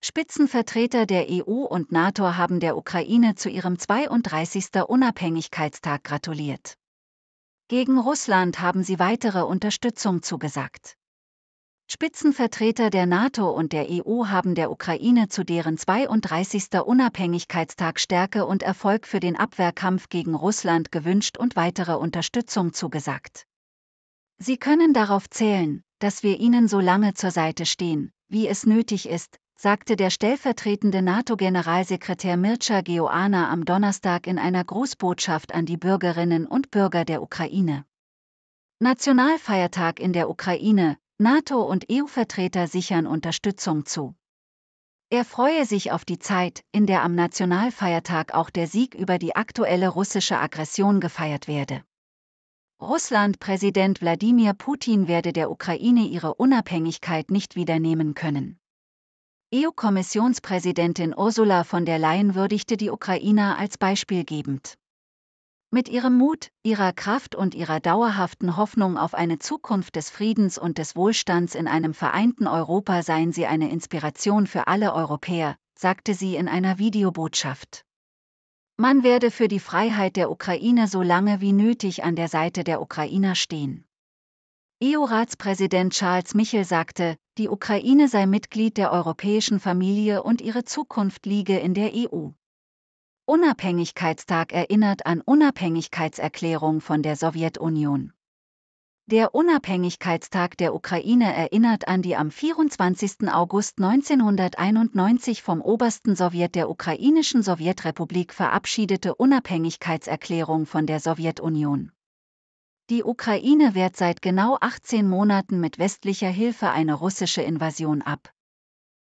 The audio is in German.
Spitzenvertreter der EU und NATO haben der Ukraine zu ihrem 32. Unabhängigkeitstag gratuliert. Gegen Russland haben sie weitere Unterstützung zugesagt. Spitzenvertreter der NATO und der EU haben der Ukraine zu deren 32. Unabhängigkeitstag Stärke und Erfolg für den Abwehrkampf gegen Russland gewünscht und weitere Unterstützung zugesagt. Sie können darauf zählen, dass wir ihnen so lange zur Seite stehen, wie es nötig ist, sagte der stellvertretende NATO-Generalsekretär Mircea Geoana am Donnerstag in einer Grußbotschaft an die Bürgerinnen und Bürger der Ukraine. Nationalfeiertag in der Ukraine, NATO und EU-Vertreter sichern Unterstützung zu. Er freue sich auf die Zeit, in der am Nationalfeiertag auch der Sieg über die aktuelle russische Aggression gefeiert werde. Russland-Präsident Wladimir Putin werde der Ukraine ihre Unabhängigkeit nicht wiedernehmen können. EU-Kommissionspräsidentin Ursula von der Leyen würdigte die Ukrainer als beispielgebend. Mit ihrem Mut, ihrer Kraft und ihrer dauerhaften Hoffnung auf eine Zukunft des Friedens und des Wohlstands in einem vereinten Europa seien sie eine Inspiration für alle Europäer, sagte sie in einer Videobotschaft. Man werde für die Freiheit der Ukraine so lange wie nötig an der Seite der Ukrainer stehen. EU-Ratspräsident Charles Michel sagte, die Ukraine sei Mitglied der europäischen Familie und ihre Zukunft liege in der EU. Unabhängigkeitstag erinnert an Unabhängigkeitserklärung von der Sowjetunion. Der Unabhängigkeitstag der Ukraine erinnert an die am 24. August 1991 vom obersten Sowjet der ukrainischen Sowjetrepublik verabschiedete Unabhängigkeitserklärung von der Sowjetunion. Die Ukraine wehrt seit genau 18 Monaten mit westlicher Hilfe eine russische Invasion ab.